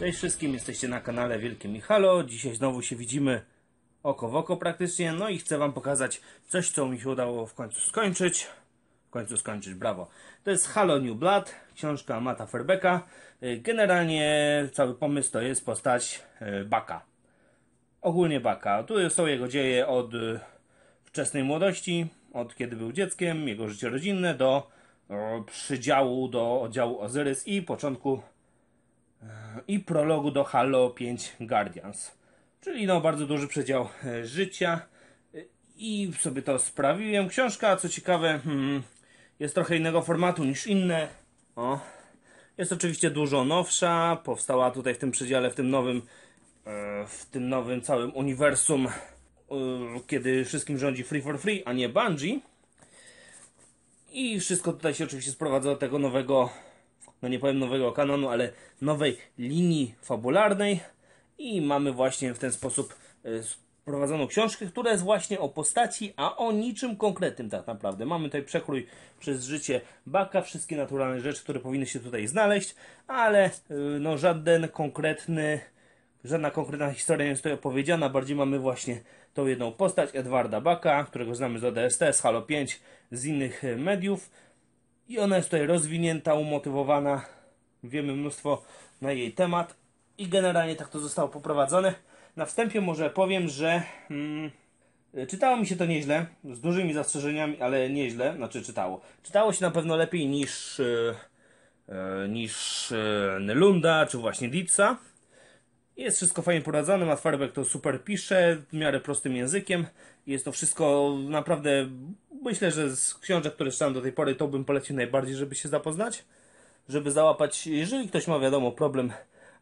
Cześć no wszystkim, jesteście na kanale i Halo, Dzisiaj znowu się widzimy oko w oko praktycznie. No i chcę Wam pokazać coś, co mi się udało w końcu skończyć. W końcu skończyć, brawo. To jest Halo New Blood, książka Mata Ferbeka. Y, generalnie cały pomysł to jest postać y, Baka. Ogólnie Baka. Tu są jego dzieje od y, wczesnej młodości, od kiedy był dzieckiem, jego życie rodzinne do przydziału do oddziału Ozyrys i początku i prologu do Halo 5 Guardians. Czyli no bardzo duży przedział e, życia e, i sobie to sprawiłem. Książka, co ciekawe, hmm, jest trochę innego formatu niż inne. O. Jest oczywiście dużo nowsza, powstała tutaj w tym przedziale, w tym nowym, e, w tym nowym całym uniwersum, kiedy wszystkim rządzi Free for Free, a nie Bungie. I wszystko tutaj się oczywiście sprowadza do tego nowego no nie powiem nowego kanonu, ale nowej linii fabularnej i mamy właśnie w ten sposób y, sprowadzoną książkę, która jest właśnie o postaci, a o niczym konkretnym tak naprawdę. Mamy tutaj przekrój przez życie Baka, wszystkie naturalne rzeczy, które powinny się tutaj znaleźć, ale y, no żaden konkretny żadna konkretna historia nie jest tutaj opowiedziana, bardziej mamy właśnie tą jedną postać, Edwarda Baka, którego znamy z ODST, z Halo 5, z innych y, mediów, i ona jest tutaj rozwinięta, umotywowana. Wiemy mnóstwo na jej temat. I generalnie tak to zostało poprowadzone. Na wstępie może powiem, że mm, e, czytało mi się to nieźle, z dużymi zastrzeżeniami, ale nieźle, znaczy czytało. Czytało się na pewno lepiej niż, yy, niż yy, Nelunda czy właśnie Ditsa. Jest wszystko fajnie poradzone, Matt Farbeck to super pisze, w miarę prostym językiem. Jest to wszystko naprawdę myślę, że z książek, które czytałem do tej pory, to bym polecił najbardziej, żeby się zapoznać, żeby załapać, jeżeli ktoś ma, wiadomo, problem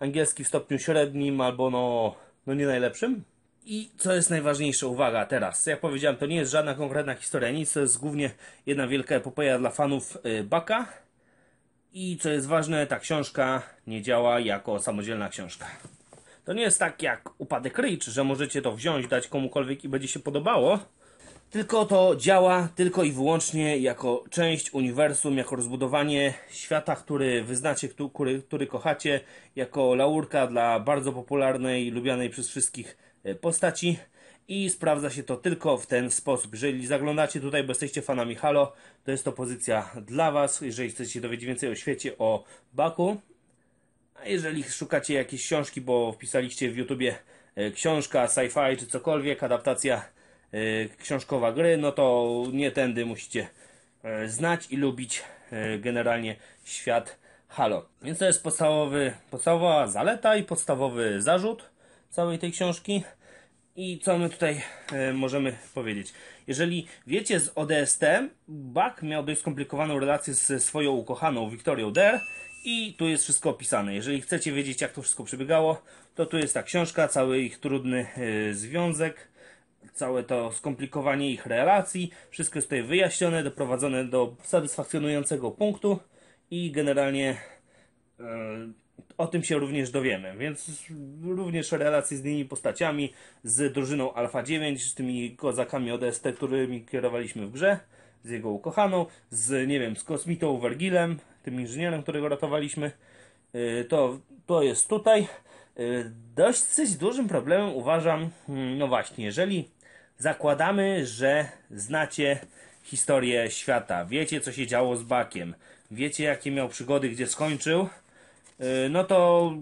angielski w stopniu średnim albo no, no nie najlepszym. I co jest najważniejsze, uwaga teraz, jak powiedziałem, to nie jest żadna konkretna historia, nic, to jest głównie jedna wielka epopeja dla fanów y, Baka. I co jest ważne, ta książka nie działa jako samodzielna książka. To nie jest tak jak upadek Rich, że możecie to wziąć, dać komukolwiek i będzie się podobało tylko to działa tylko i wyłącznie jako część uniwersum, jako rozbudowanie świata, który wyznacie, który, który kochacie, jako laurka dla bardzo popularnej lubianej przez wszystkich e, postaci. I sprawdza się to tylko w ten sposób. Jeżeli zaglądacie tutaj, bo jesteście fanami Halo, to jest to pozycja dla Was. Jeżeli chcecie się dowiedzieć więcej o świecie, o Baku, a jeżeli szukacie jakieś książki, bo wpisaliście w YouTubie e, książka, sci-fi czy cokolwiek, adaptacja E, książkowa gry, no to nie tędy musicie e, znać i lubić e, generalnie świat Halo. Więc to jest podstawowy, podstawowa zaleta i podstawowy zarzut całej tej książki. I co my tutaj możemy powiedzieć? Jeżeli wiecie z ODST, Bach miał dość skomplikowaną relację ze swoją ukochaną Wiktorią Dare. i tu jest wszystko opisane. Jeżeli chcecie wiedzieć, jak to wszystko przebiegało, to tu jest ta książka, cały ich trudny związek całe to skomplikowanie ich relacji. Wszystko jest tutaj wyjaśnione, doprowadzone do satysfakcjonującego punktu i generalnie e, o tym się również dowiemy. Więc również relacje z innymi postaciami, z drużyną Alfa 9, z tymi kozakami ODST, którymi kierowaliśmy w grze, z jego ukochaną, z nie wiem, z kosmitą Vergilem, tym inżynierem, którego ratowaliśmy. E, to, to jest tutaj e, Dość dużym problemem uważam, mm, no właśnie, jeżeli Zakładamy, że znacie historię świata, wiecie co się działo z Bakiem, wiecie jakie miał przygody, gdzie skończył, y, no to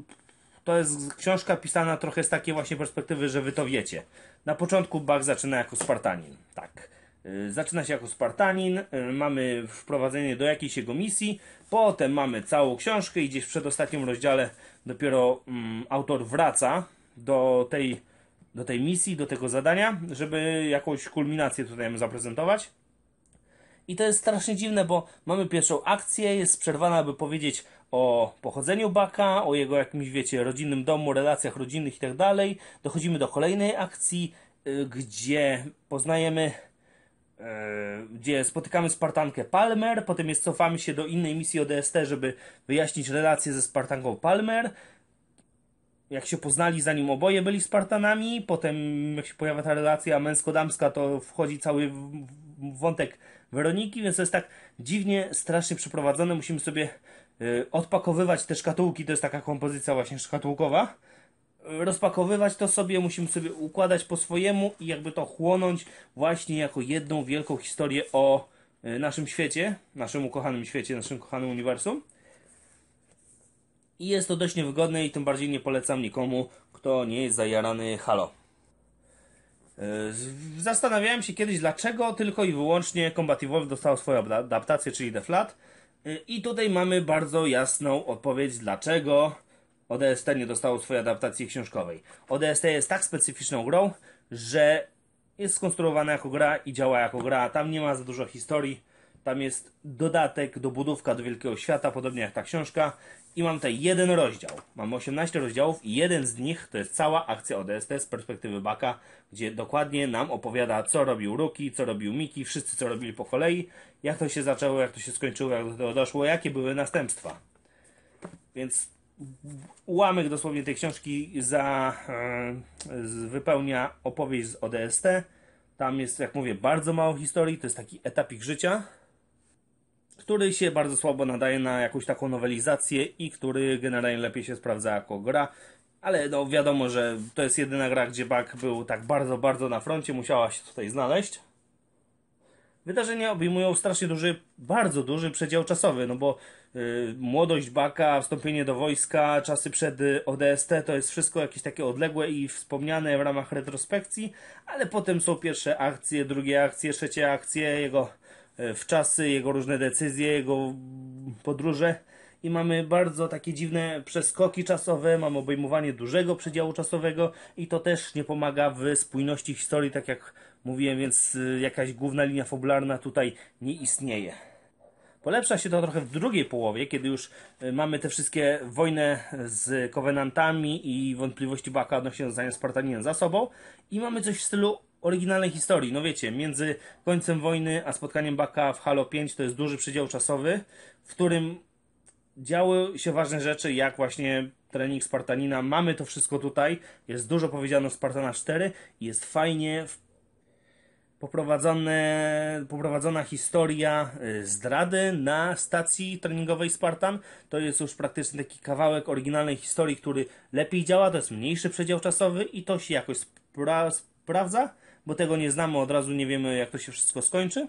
to jest książka pisana trochę z takiej właśnie perspektywy, że wy to wiecie. Na początku Bak zaczyna jako Spartanin, tak. Y, zaczyna się jako Spartanin, y, mamy wprowadzenie do jakiejś jego misji, potem mamy całą książkę i gdzieś w przedostatnim rozdziale dopiero mm, autor wraca do tej do tej misji, do tego zadania, żeby jakąś kulminację tutaj zaprezentować. I to jest strasznie dziwne, bo mamy pierwszą akcję, jest przerwana, aby powiedzieć o pochodzeniu Baka, o jego jakimś, wiecie, rodzinnym domu, relacjach rodzinnych i tak dalej. Dochodzimy do kolejnej akcji, yy, gdzie poznajemy y, gdzie spotykamy Spartankę Palmer, potem jest cofamy się do innej misji ODST, e żeby wyjaśnić relację ze Spartanką Palmer jak się poznali, zanim oboje byli Spartanami, potem jak się pojawia ta relacja męsko-damska, to wchodzi cały wątek Weroniki, więc to jest tak dziwnie, strasznie przeprowadzone. Musimy sobie y, odpakowywać te szkatułki, to jest taka kompozycja właśnie szkatułkowa. Rozpakowywać to sobie, musimy sobie układać po swojemu i jakby to chłonąć właśnie jako jedną wielką historię o y, naszym świecie, naszym ukochanym świecie, naszym kochanym uniwersum. I jest to dość niewygodne i tym bardziej nie polecam nikomu, kto nie jest zajarany halo. E, zastanawiałem się kiedyś, dlaczego tylko i wyłącznie Combat Evolve dostało swoją adaptację, czyli The Flat. E, I tutaj mamy bardzo jasną odpowiedź, dlaczego ODST nie dostało swojej adaptacji książkowej. ODST jest tak specyficzną grą, że jest skonstruowana jako gra i działa jako gra. Tam nie ma za dużo historii tam jest dodatek do budówka do Wielkiego Świata, podobnie jak ta książka. I mam tutaj jeden rozdział. Mam 18 rozdziałów i jeden z nich to jest cała akcja ODST z perspektywy Baka, gdzie dokładnie nam opowiada, co robił Ruki, co robił Miki, wszyscy co robili po kolei, jak to się zaczęło, jak to się skończyło, jak do tego doszło, jakie były następstwa. Więc ułamek dosłownie tej książki za, yy, wypełnia opowieść z ODST. Tam jest, jak mówię, bardzo mało historii, to jest taki etapik życia który się bardzo słabo nadaje na jakąś taką nowelizację i który generalnie lepiej się sprawdza jako gra. Ale no wiadomo, że to jest jedyna gra, gdzie Bug był tak bardzo, bardzo na froncie, musiała się tutaj znaleźć. Wydarzenia obejmują strasznie duży, bardzo duży przedział czasowy, no bo yy, młodość Baka, wstąpienie do wojska, czasy przed y, ODST, to jest wszystko jakieś takie odległe i wspomniane w ramach retrospekcji, ale potem są pierwsze akcje, drugie akcje, trzecie akcje, jego E, w czasy, jego różne decyzje, jego podróże i mamy bardzo takie dziwne przeskoki czasowe, mamy obejmowanie dużego przedziału czasowego i to też nie pomaga w spójności historii, tak jak mówiłem, więc e, jakaś główna linia fabularna tutaj nie istnieje. Polepsza się to trochę w drugiej połowie, kiedy już e, mamy te wszystkie wojny z Covenantami i wątpliwości Baka odnośnie zdania Spartanina za sobą i mamy coś w stylu oryginalnej historii. No wiecie, między końcem wojny a spotkaniem Baka w Halo 5 to jest duży przedział czasowy, w którym działy się ważne rzeczy, jak właśnie trening Spartanina. Mamy to wszystko tutaj. Jest dużo powiedziano o Spartana 4. Jest fajnie poprowadzone, poprowadzona historia y, zdrady na stacji treningowej Spartan. To jest już praktycznie taki kawałek oryginalnej historii, który lepiej działa. To jest mniejszy przedział czasowy i to się jakoś spra sprawdza bo tego nie znamy, od razu nie wiemy, jak to się wszystko skończy.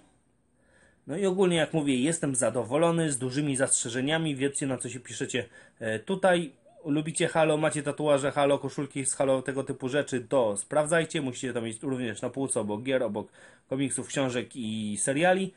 No i ogólnie, jak mówię, jestem zadowolony, z dużymi zastrzeżeniami, wiecie na co się piszecie e, tutaj. Lubicie halo, macie tatuaże halo, koszulki z halo, tego typu rzeczy, to sprawdzajcie. Musicie to mieć również na półce obok gier, obok komiksów, książek i seriali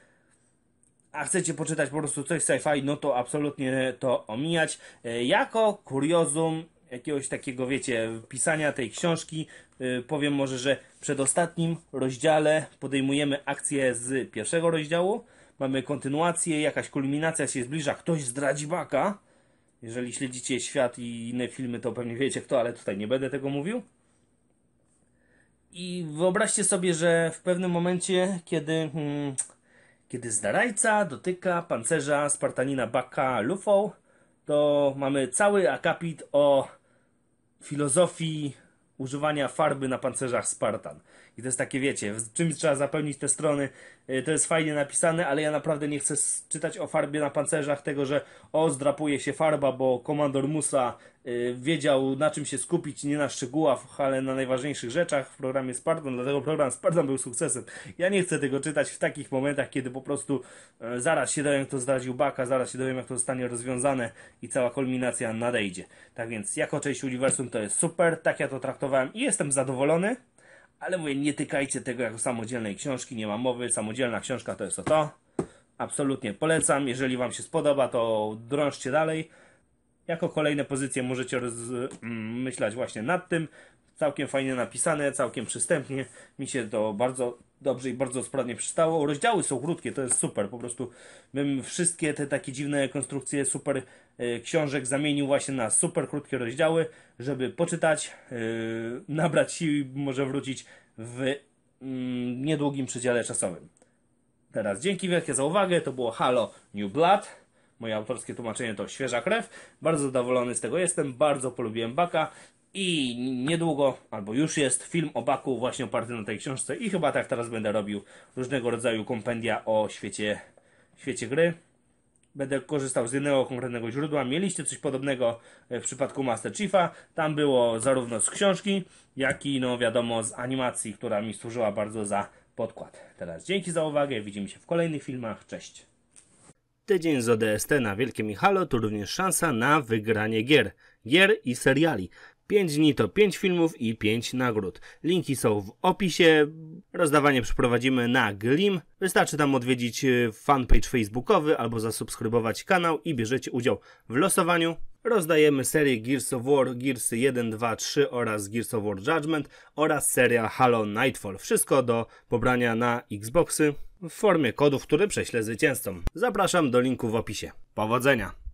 a chcecie poczytać po prostu coś sci-fi, no to absolutnie to omijać. E, jako kuriozum jakiegoś takiego, wiecie, pisania tej książki, y, powiem może, że w przedostatnim rozdziale podejmujemy akcję z pierwszego rozdziału, mamy kontynuację, jakaś kulminacja się zbliża, ktoś zdradzi baka. Jeżeli śledzicie świat i inne filmy, to pewnie wiecie kto, ale tutaj nie będę tego mówił. I wyobraźcie sobie, że w pewnym momencie, kiedy, hmm, kiedy zdarajca dotyka pancerza Spartanina Baka Lufą, to mamy cały akapit o filozofii używania farby na pancerzach Spartan. I to jest takie, wiecie, czymś trzeba zapełnić te strony. Y, to jest fajnie napisane, ale ja naprawdę nie chcę czytać o farbie na pancerzach, tego, że o, zdrapuje się farba, bo komandor Musa y, wiedział na czym się skupić, nie na szczegółach, ale na najważniejszych rzeczach w programie Spartan, dlatego program Spartan był sukcesem. Ja nie chcę tego czytać w takich momentach, kiedy po prostu y, zaraz się dowiem, kto zdradził Baka, zaraz się dowiem, jak to zostanie rozwiązane i cała kulminacja nadejdzie. Tak więc, jako część uniwersum to jest super, tak ja to traktowałem i jestem zadowolony. Ale mówię, nie tykajcie tego jako samodzielnej książki, nie ma mowy. Samodzielna książka to jest o to. Absolutnie polecam. Jeżeli Wam się spodoba, to drążcie dalej. Jako kolejne pozycje możecie rozmyślać mm, właśnie nad tym. Całkiem fajnie napisane, całkiem przystępnie. Mi się to bardzo dobrze i bardzo sprawnie przystało Rozdziały są krótkie, to jest super. Po prostu bym wszystkie te takie dziwne konstrukcje super e, książek zamienił właśnie na super krótkie rozdziały, żeby poczytać, e, nabrać sił i może wrócić w mm, niedługim przedziale czasowym. Teraz dzięki wielkie za uwagę. To było Halo New Blood. Moje autorskie tłumaczenie to świeża krew. Bardzo zadowolony z tego jestem. Bardzo polubiłem Baka. I niedługo, albo już jest film o Baku właśnie oparty na tej książce i chyba tak teraz będę robił różnego rodzaju kompendia o świecie, świecie gry. Będę korzystał z jednego konkretnego źródła. Mieliście coś podobnego e, w przypadku Master Chiefa. Tam było zarówno z książki, jak i no wiadomo z animacji, która mi służyła bardzo za podkład. Teraz dzięki za uwagę, widzimy się w kolejnych filmach. Cześć! Tydzień z ODST na Wielkie Michalo to również szansa na wygranie gier, gier i seriali. 5 dni to 5 filmów i 5 nagród. Linki są w opisie. Rozdawanie przeprowadzimy na Glim. Wystarczy tam odwiedzić y, fanpage facebookowy albo zasubskrybować kanał i bierzecie udział w losowaniu. Rozdajemy serię Gears of War, Gearsy 1, 2, 3 oraz Gears of War Judgment oraz seria Halo Nightfall. Wszystko do pobrania na Xboxy w formie kodów, które prześlę zwycięzcom. Zapraszam do linku w opisie. Powodzenia!